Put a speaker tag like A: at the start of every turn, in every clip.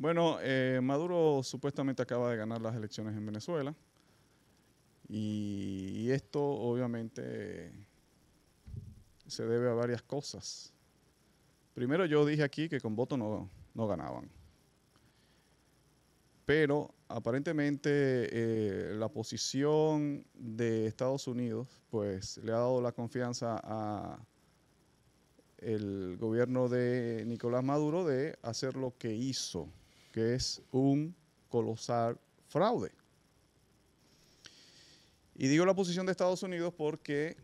A: Bueno, eh, Maduro supuestamente acaba de ganar las elecciones en Venezuela y, esto obviamente se debe a varias cosas. Primero yo dije aquí que con voto no, ganaban, pero aparentemente eh, la posición de Estados Unidos pues le ha dado la confianza a el gobierno de Nicolás Maduro de hacer lo que hizo que es un colosal fraude. Y digo la posición de Estados Unidos porque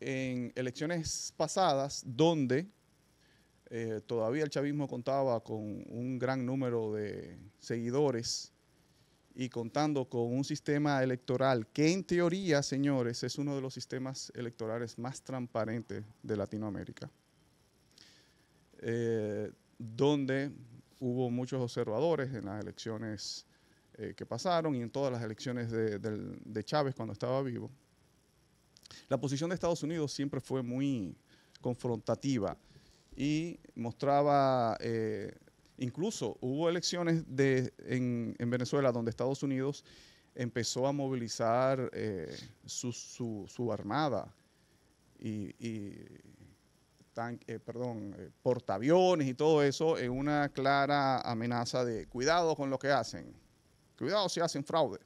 A: en elecciones pasadas, donde eh, todavía el chavismo contaba con un gran número de seguidores y contando con un sistema electoral que en teoría, señores, es uno de los sistemas electorales más transparentes de Latinoamérica, eh, donde hubo muchos observadores en las elecciones eh, que pasaron y en todas las elecciones de, Chávez cuando estaba vivo. La posición de Estados Unidos siempre fue muy confrontativa y mostraba, eh, incluso hubo elecciones de, en, Venezuela donde Estados Unidos empezó a movilizar eh, su, armada y eh, perdón, eh, portaaviones y todo eso, en una clara amenaza de cuidado con lo que hacen, cuidado si hacen fraude.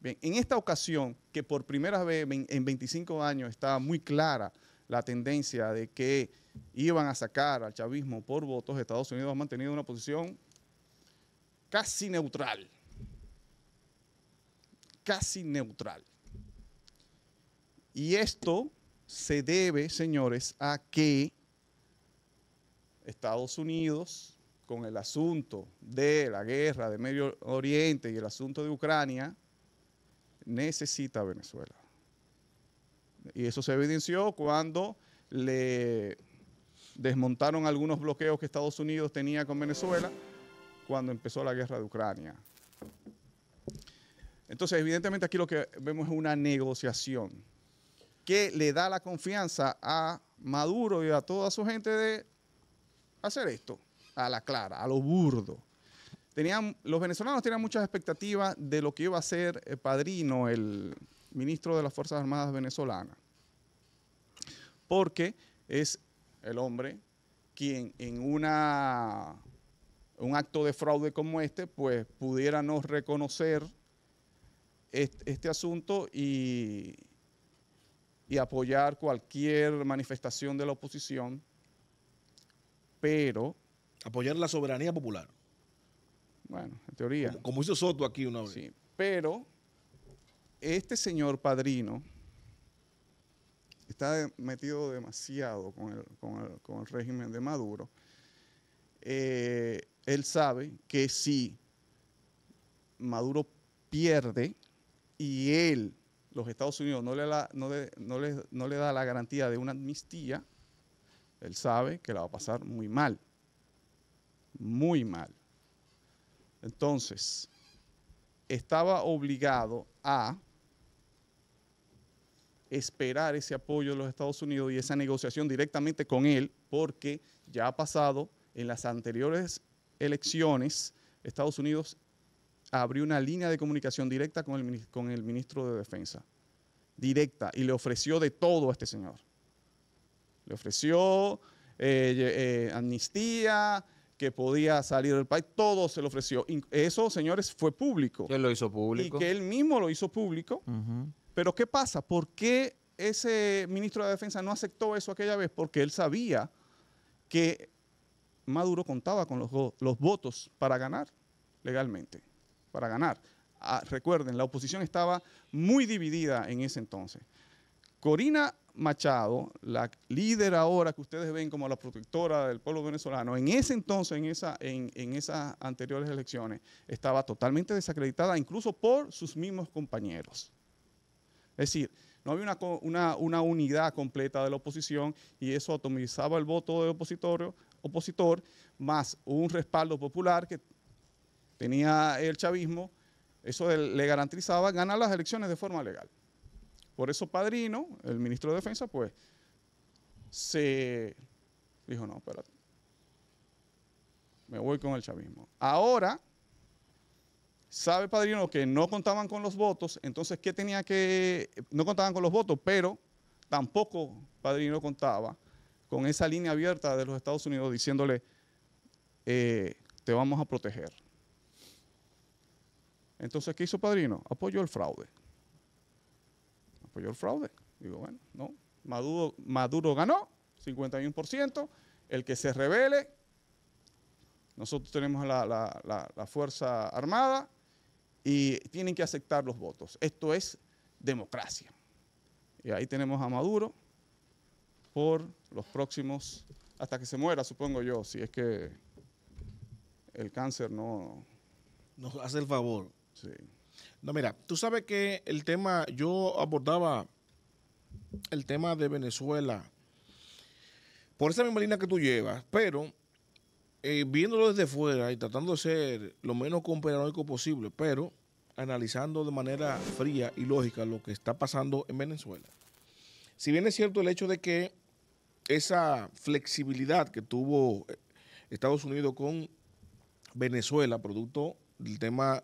A: Bien, en esta ocasión, que por primera vez en 25 años estaba muy clara la tendencia de que iban a sacar al chavismo por votos, Estados Unidos ha mantenido una posición casi neutral, casi neutral. Y esto se debe, señores, a que Estados Unidos, con el asunto de la guerra de Medio Oriente y el asunto de Ucrania, necesita Venezuela. Y eso se evidenció cuando le desmontaron algunos bloqueos que Estados Unidos tenía con Venezuela cuando empezó la guerra de Ucrania. Entonces, evidentemente aquí lo que vemos es una negociación que le da la confianza a Maduro y a toda su gente de hacer esto, a la clara, a lo burdo. Tenían, los venezolanos tenían muchas expectativas de lo que iba a ser el eh, Padrino, el ministro de las Fuerzas Armadas venezolanas, porque es el hombre quien en una, un acto de fraude como este, pues no reconocer este asunto y, y apoyar cualquier manifestación de la oposición,
B: pero... Apoyar la soberanía popular. Bueno, en teoría. Como, hizo Soto aquí una vez. Sí, pero este señor padrino
A: está metido demasiado con el, régimen de Maduro. Eh, él sabe que si Maduro pierde y él los Estados Unidos no le, da la garantía de una amnistía, él sabe que la va a pasar muy mal, muy mal. Entonces, estaba obligado a esperar ese apoyo de los Estados Unidos y esa negociación directamente con él, porque ya ha pasado en las anteriores elecciones, Estados Unidos abrió una línea de comunicación directa con el, con el ministro de Defensa, directa, y le ofreció de todo a este señor. Le ofreció eh, eh, amnistía, que podía salir del país, todo se le ofreció. Eso, señores, fue público. Que lo hizo público. Y que él mismo lo hizo público. Pero ¿qué pasa? ¿Por qué ese ministro de Defensa no aceptó eso aquella vez? Porque él sabía que Maduro contaba con los, los votos para ganar legalmente para ganar. Ah, recuerden, la oposición estaba muy dividida en ese entonces. Corina Machado, la líder ahora que ustedes ven como la protectora del pueblo venezolano, en ese entonces, en, esa, esas anteriores elecciones, estaba totalmente desacreditada incluso por sus mismos compañeros. Es decir, no había una, una unidad completa de la oposición y eso atomizaba el voto de opositor, opositor, más un respaldo popular que tenía el chavismo, eso le garantizaba ganar las elecciones de forma legal. Por eso Padrino, el ministro de Defensa, pues se dijo, no, espérate, me voy con el chavismo. Ahora, sabe Padrino que no contaban con los votos, entonces, ¿qué tenía que...? No contaban con los votos, pero tampoco Padrino contaba con esa línea abierta de los Estados Unidos diciéndole, eh, te vamos a proteger. Entonces, ¿qué hizo Padrino? Apoyó el fraude. Apoyó el fraude. Digo, bueno, no. Maduro, Maduro ganó, 51%. El que se revele, nosotros tenemos la, la Fuerza Armada y tienen que aceptar los votos. Esto es democracia. Y ahí tenemos a Maduro por los próximos, hasta que se
B: muera, supongo yo, si es que el cáncer no... Nos hace el favor. Sí. No, mira, tú sabes que el tema, yo abordaba el tema de Venezuela por esa misma línea que tú llevas, pero eh, viéndolo desde fuera y tratando de ser lo menos comparadoico posible, pero analizando de manera fría y lógica lo que está pasando en Venezuela. Si bien es cierto el hecho de que esa flexibilidad que tuvo eh, Estados Unidos con Venezuela, producto del tema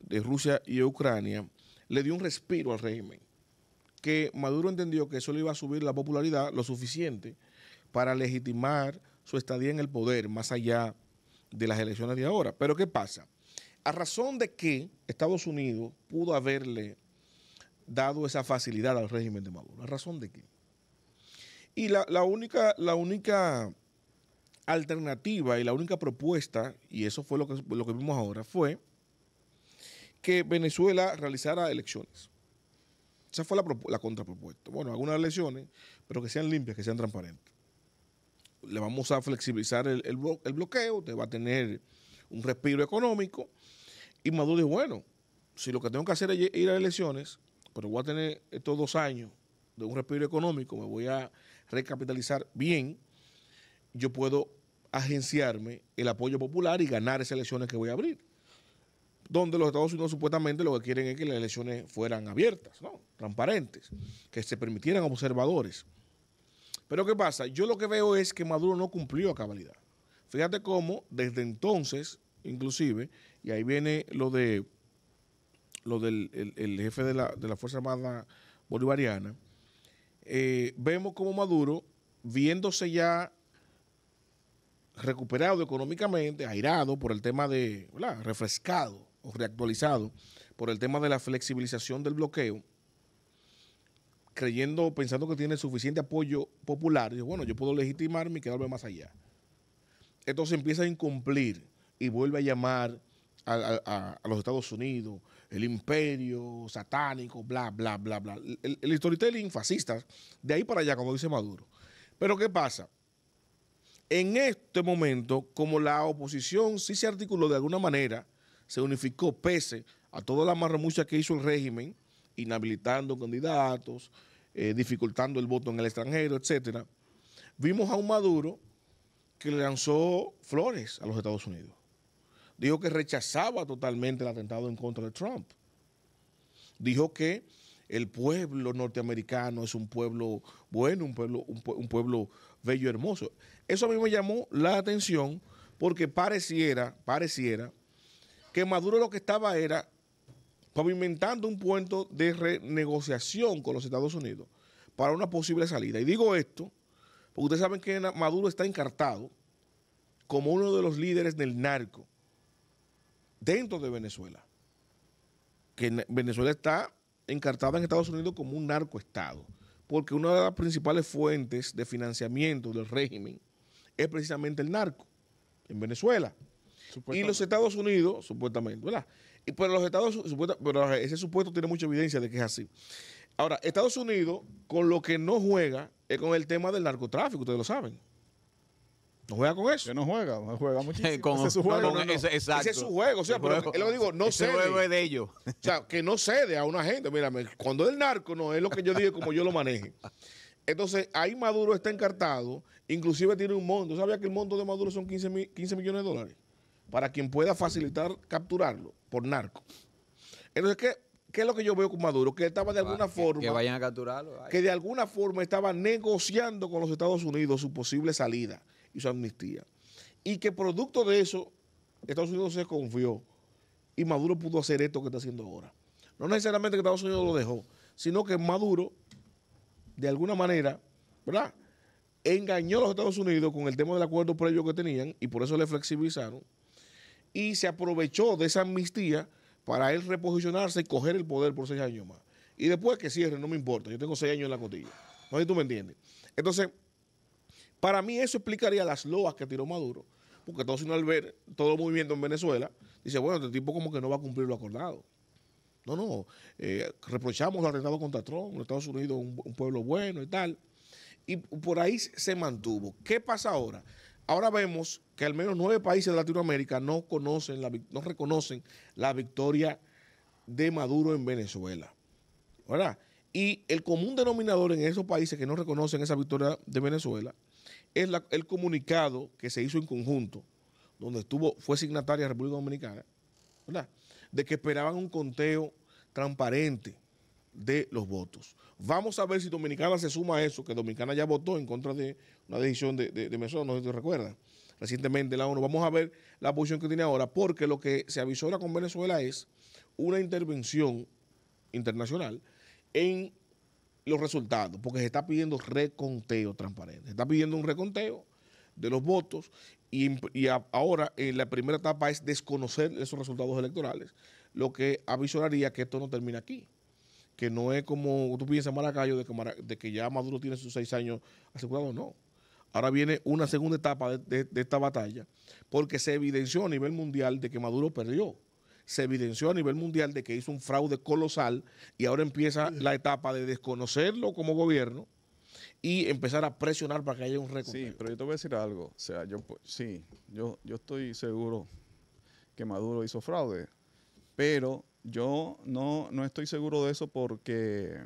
B: de Rusia y Ucrania, le dio un respiro al régimen, que Maduro entendió que eso le iba a subir la popularidad lo suficiente para legitimar su estadía en el poder, más allá de las elecciones de ahora. Pero ¿qué pasa? A razón de que Estados Unidos pudo haberle dado esa facilidad al régimen de Maduro, a razón de qué? Y la, la, única, la única alternativa y la única propuesta, y eso fue lo que, lo que vimos ahora, fue que Venezuela realizara elecciones. Esa fue la, la contrapropuesta. Bueno, algunas elecciones, pero que sean limpias, que sean transparentes. Le vamos a flexibilizar el, bloqueo, usted va a tener un respiro económico. Y Maduro dijo, bueno, si lo que tengo que hacer es ir a elecciones, pero voy a tener estos dos años de un respiro económico, me voy a recapitalizar bien, yo puedo agenciarme el apoyo popular y ganar esas elecciones que voy a abrir donde los Estados Unidos supuestamente lo que quieren es que las elecciones fueran abiertas, transparentes, que se permitieran observadores. Pero ¿qué pasa? Yo lo que veo es que Maduro no cumplió a cabalidad. Fíjate cómo desde entonces, inclusive, y ahí viene lo de lo del jefe de la, de Fuerza Armada Bolivariana, eh, vemos como Maduro, viéndose ya recuperado económicamente, airado por el tema de, ¿verdad? refrescado o reactualizado por el tema de la flexibilización del bloqueo, creyendo, pensando que tiene suficiente apoyo popular, dice, bueno, yo puedo legitimarme y quedarme más allá. Entonces empieza a incumplir y vuelve a llamar a, los Estados Unidos, el imperio satánico, bla, bla, bla, bla. El, el storytelling fascista, de ahí para allá, como dice Maduro. Pero ¿qué pasa? En este momento, como la oposición sí se articuló de alguna manera, se unificó pese a toda la marromucia que hizo el régimen, inhabilitando candidatos, eh, dificultando el voto en el extranjero, etcétera, vimos a un Maduro que le lanzó flores a los Estados Unidos. Dijo que rechazaba totalmente el atentado en contra de Trump. Dijo que el pueblo norteamericano es un pueblo bueno, un pueblo, un, y pueblo bello, hermoso. Eso a mí me llamó la atención porque pareciera, pareciera que Maduro lo que estaba era pavimentando un puente de renegociación con los Estados Unidos para una posible salida. Y digo esto porque ustedes saben que Maduro está encartado como uno de los líderes del narco dentro de Venezuela. Que Venezuela está encartada en Estados Unidos como un narcoestado, porque una de las principales fuentes de financiamiento del régimen es precisamente el narco en Venezuela. Y los Estados Unidos, supuestamente, ¿verdad? Y pero los Estados ese supuesto tiene mucha evidencia de que es así. Ahora, Estados Unidos con lo que no juega es con el tema del narcotráfico, ustedes lo saben. No juega con eso. no juega, no juega muchísimo. ese es su juego. es su juego. O sea, pero él lo digo, no ese cede. juego es de ellos. O sea, que no cede a una gente. Mira, cuando es el narco, no es lo que yo digo, como yo lo maneje. Entonces, ahí Maduro está encartado. Inclusive tiene un monto. ¿Sabía que el monto de Maduro son 15, 15 millones de dólares? para quien pueda facilitar capturarlo por narco. Entonces, ¿qué, es lo que yo veo con Maduro? Que estaba de alguna forma... Que, vayan a capturarlo. Que de alguna forma estaba negociando con los Estados Unidos su posible salida y su amnistía. Y que producto de eso, Estados Unidos se confió y Maduro pudo hacer esto que está haciendo ahora. No necesariamente que Estados Unidos lo dejó, sino que Maduro, de alguna manera, ¿verdad? Engañó a los Estados Unidos con el tema del acuerdo previo que tenían y por eso le flexibilizaron y se aprovechó de esa amnistía para él reposicionarse y coger el poder por seis años más. Y después que cierre, no me importa, yo tengo seis años en la cotilla. No sé si tú me entiendes. Entonces, para mí eso explicaría las loas que tiró Maduro, porque todo sino al ver todo el movimiento en Venezuela, dice, bueno, este tipo como que no va a cumplir lo acordado. No, no, eh, reprochamos los atentados contra Trump, los Estados Unidos un pueblo bueno y tal. Y por ahí se mantuvo. ¿Qué pasa ahora? Ahora vemos que al menos nueve países de Latinoamérica no, conocen no reconocen la victoria de Maduro en Venezuela. Y el común denominador en esos países que no reconocen esa victoria de Venezuela es el comunicado que se hizo en conjunto, donde estuvo, fue signataria República Dominicana, ¿verdad? de que esperaban un conteo transparente de los votos. Vamos a ver si Dominicana se suma a eso, que Dominicana ya votó en contra de una decisión de, de, no sé si recientemente la ONU. Vamos a ver la posición que tiene ahora, porque lo que se avisó con Venezuela es una intervención internacional en los resultados, porque se está pidiendo reconteo transparente. Se está pidiendo un reconteo de los votos y, ahora en eh, la primera etapa es desconocer esos resultados electorales, lo que avisoraría que esto no termina aquí que no es como tú piensas Maracayo, de que, ya Maduro tiene sus seis años asegurados, no. Ahora viene una segunda etapa de, esta batalla, porque se evidenció a nivel mundial de que Maduro perdió. Se evidenció a nivel mundial de que hizo un fraude colosal y ahora empieza la etapa de desconocerlo como gobierno y empezar a presionar para que haya un recorrido. Sí, pero yo te voy a decir algo. O
A: sea, yo, sí, yo, yo estoy seguro que Maduro hizo fraude, pero yo no, estoy seguro de eso porque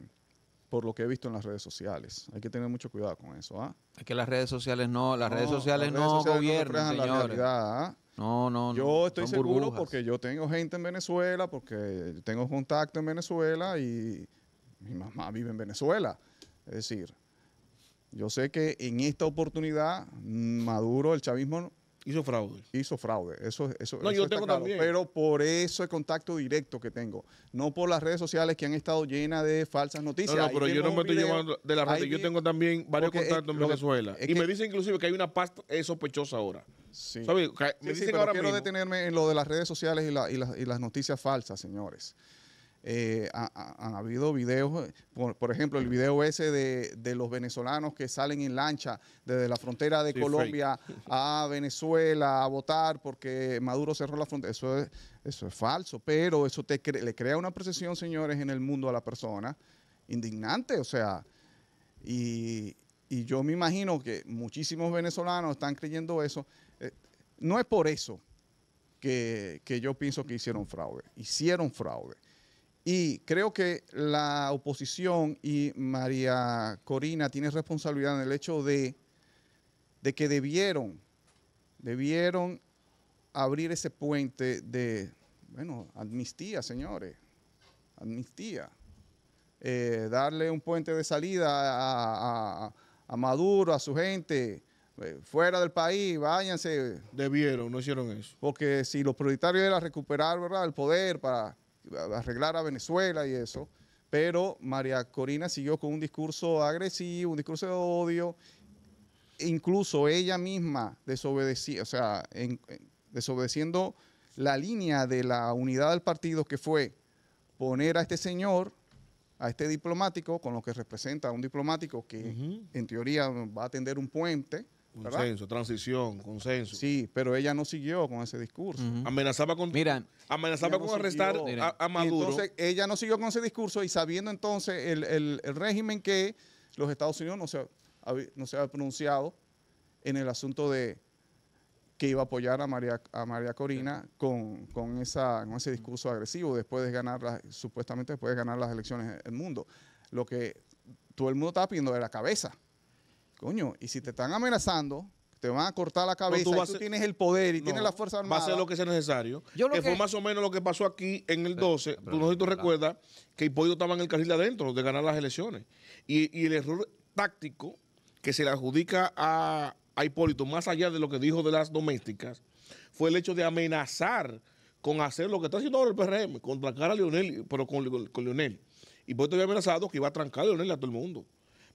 A: por lo que he visto en las redes sociales. Hay que tener mucho cuidado con eso, ¿ah? Es que las redes sociales no, las redes sociales no ¿ah? no No, no, Yo estoy seguro porque yo tengo gente en Venezuela, porque tengo contacto en Venezuela y mi mamá vive en Venezuela. Es decir, yo sé que en esta oportunidad mm, Maduro, el chavismo, Hizo fraude. Hizo fraude. Eso, eso, no, yo tengo también. Pero por eso el contacto directo que tengo. No por las redes sociales que han estado llenas de falsas noticias. No, pero yo no me estoy llevando de la Yo tengo
B: también varios contactos en Venezuela. y me dicen inclusive que hay una pasta sospechosa ahora. Sí. ahora quiero
A: detenerme en lo de las redes sociales y, la, y las noticias falsas, señores. Eh, han habido videos, eh, por, ejemplo, el video ese de, los venezolanos que salen en lancha desde la frontera de Colombia a Venezuela a votar porque Maduro cerró la frontera. Eso es, falso, pero eso te le crea una percepción, señores, en el mundo a la persona indignante, o sea, y, yo me imagino que muchísimos venezolanos están creyendo eso. Eh, no es por eso que yo pienso que hicieron fraude, hicieron fraude y creo que la oposición y María Corina tienen responsabilidad en el hecho de, de que debieron, debieron abrir ese puente de, bueno, amnistía, señores, amnistía. Eh, darle un puente de salida a, Maduro, a su gente, eh, fuera del país, váyanse. Debieron, no hicieron eso. Porque si los prioritarios era recuperar ¿verdad? el poder para arreglar a Venezuela y eso, pero María Corina siguió con un discurso agresivo, un discurso de odio, incluso ella misma desobedecía, o sea, desobedeciendo la línea de la unidad del partido que fue poner a este señor, a este diplomático, con lo que representa a un diplomático que en teoría va a tender un puente, Consenso,
B: transición, consenso. Sí, pero ella no siguió con ese discurso. Amenazaba con Mira, amenazaba con arrestar a, Maduro. Entonces,
A: ella no siguió con ese discurso y sabiendo entonces el, régimen que los Estados Unidos no se, no se había pronunciado en el asunto de que iba a apoyar a María, a María Corina con, con, esa, con ese discurso agresivo después de ganar, supuestamente después de ganar las elecciones en el mundo. Lo que todo el mundo estaba pidiendo de la cabeza. Coño, y si te están amenazando, te van a cortar la cabeza, tú, tienes el
B: poder y tienes la fuerza armada. Va a ser lo que sea necesario. que, fue más o menos lo que pasó aquí en el 12. tú no sé si tú recuerdas que Hipólito estaba en el carril adentro de ganar las elecciones. Y, el error táctico que se le adjudica a, Hipólito, más allá de lo que dijo de las domésticas, fue el hecho de amenazar con hacer lo que está haciendo ahora el PRM, contra cara a Leonel, pero con, con, con Lionel. Hipólito había amenazado que iba a trancar a Leonel a todo el mundo.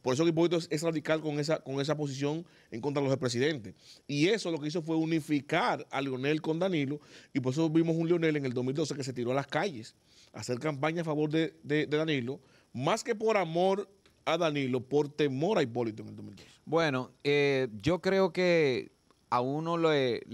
B: Por eso que Hipólito es, radical con esa, con esa posición en contra de los expresidentes. Y eso lo que hizo fue unificar a Leonel con Danilo, y por eso vimos un Lionel en el 2012 que se tiró a las calles a hacer campaña a favor de, Danilo, más que por amor a Danilo, por temor a Hipólito en el 2012.
C: Bueno, eh, yo creo que a uno le,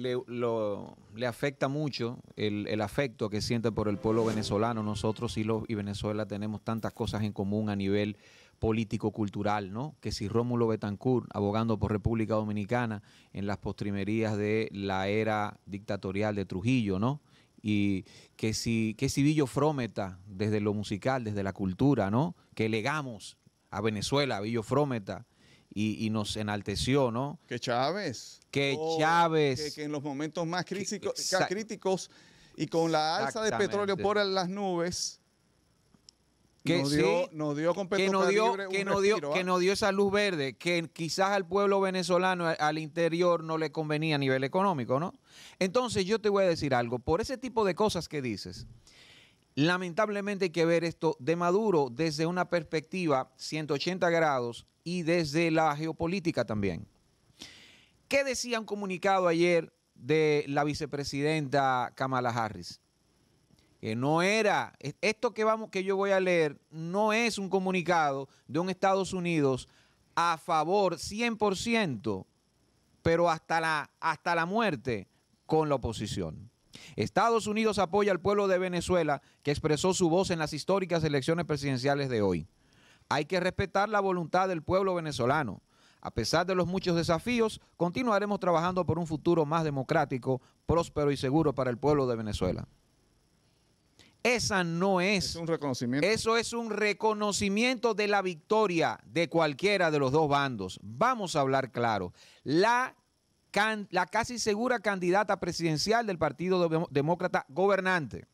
C: afecta mucho el, afecto que siente por el pueblo venezolano. Nosotros y, y Venezuela tenemos tantas cosas en común a nivel político-cultural, ¿no? Que si Rómulo Betancourt, abogando por República Dominicana en las postrimerías de la era dictatorial de Trujillo, ¿no? Y que si, que si desde lo musical, desde la cultura, ¿no? Que legamos a Venezuela, a Villo y, nos enalteció, ¿no? Que Chávez. Que oh, Chávez.
A: Que, en los momentos más críticos y con la alza de petróleo por las nubes, que no dio,
C: dio esa luz verde, que quizás al pueblo venezolano al interior no le convenía a nivel económico, ¿no? Entonces yo te voy a decir algo, por ese tipo de cosas que dices, lamentablemente hay que ver esto de Maduro desde una perspectiva 180 grados y desde la geopolítica también. ¿Qué decía un comunicado ayer de la vicepresidenta Kamala Harris? que no era, e, esto que, vamos, que yo voy a leer no es un comunicado de un Estados Unidos a favor 100%, pero hasta la, hasta la muerte con la oposición. Estados Unidos apoya al pueblo de Venezuela que expresó su voz en las históricas elecciones presidenciales de hoy. Hay que respetar la voluntad del pueblo venezolano. A pesar de los muchos desafíos, continuaremos trabajando por un futuro más democrático, próspero y seguro para el pueblo de Venezuela. Esa no es. Es un reconocimiento. Eso es un reconocimiento de la victoria de cualquiera de los dos bandos. Vamos a hablar claro. La, la casi segura candidata presidencial del Partido Demócrata gobernante.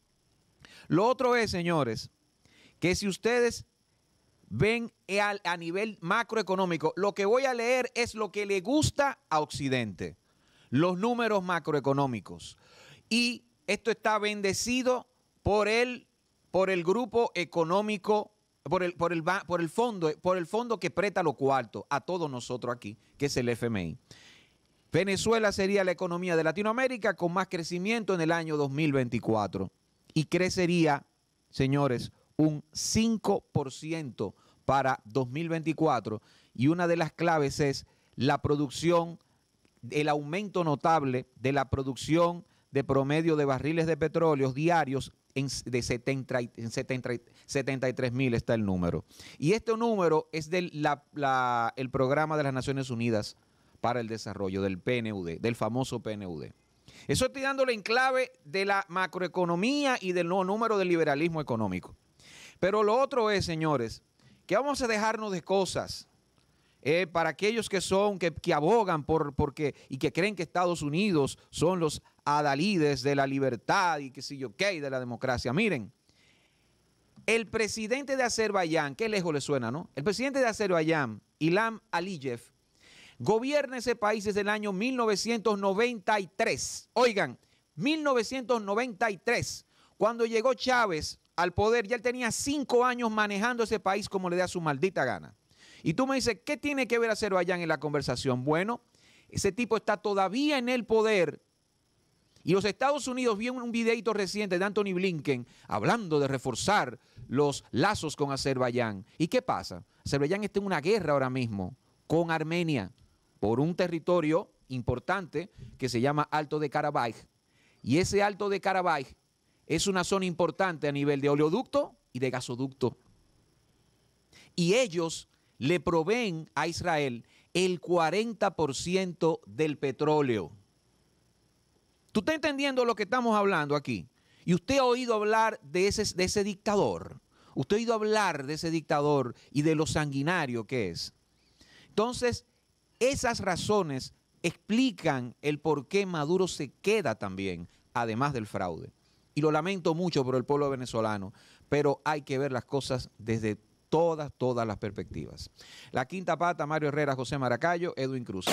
C: Lo otro es, señores, que si ustedes ven e a nivel macroeconómico, lo que voy a leer es lo que le gusta a Occidente, los números macroeconómicos. Y esto está bendecido por el, por el grupo económico, por el, por, el, por el fondo, por el fondo que presta lo cuarto a todos nosotros aquí, que es el FMI. Venezuela sería la economía de Latinoamérica con más crecimiento en el año 2024 y crecería, señores, un 5% para 2024 y una de las claves es la producción, el aumento notable de la producción de promedio de barriles de petróleo diarios en, de 70, 73 mil está el número. Y este número es del el programa de las Naciones Unidas para el Desarrollo, del PNUD, del famoso PNUD. Eso estoy dándole en clave de la macroeconomía y del nuevo número del liberalismo económico. Pero lo otro es, señores, que vamos a dejarnos de cosas. Eh, para aquellos que son, que, abogan por, porque, y que creen que Estados Unidos son los adalides de la libertad y que sé yo qué, de la democracia. Miren, el presidente de Azerbaiyán, qué lejos le suena, ¿no? El presidente de Azerbaiyán, Ilham Aliyev, gobierna ese país desde el año 1993. Oigan, 1993, cuando llegó Chávez al poder, ya él tenía cinco años manejando ese país como le da su maldita gana. Y tú me dices, ¿qué tiene que ver Azerbaiyán en la conversación? Bueno, ese tipo está todavía en el poder. Y los Estados Unidos, vieron un videito reciente de Anthony Blinken hablando de reforzar los lazos con Azerbaiyán. ¿Y qué pasa? Azerbaiyán está en una guerra ahora mismo con Armenia por un territorio importante que se llama Alto de Karabaj. Y ese Alto de Karabaj es una zona importante a nivel de oleoducto y de gasoducto. Y ellos le proveen a Israel el 40% del petróleo. ¿Tú estás entendiendo lo que estamos hablando aquí? Y usted ha oído hablar de ese, de ese dictador. Usted ha oído hablar de ese dictador y de lo sanguinario que es. Entonces, esas razones explican el por qué Maduro se queda también, además del fraude. Y lo lamento mucho por el pueblo venezolano, pero hay que ver las cosas desde todas, todas las perspectivas. La quinta pata, Mario Herrera, José Maracayo, Edwin Cruz.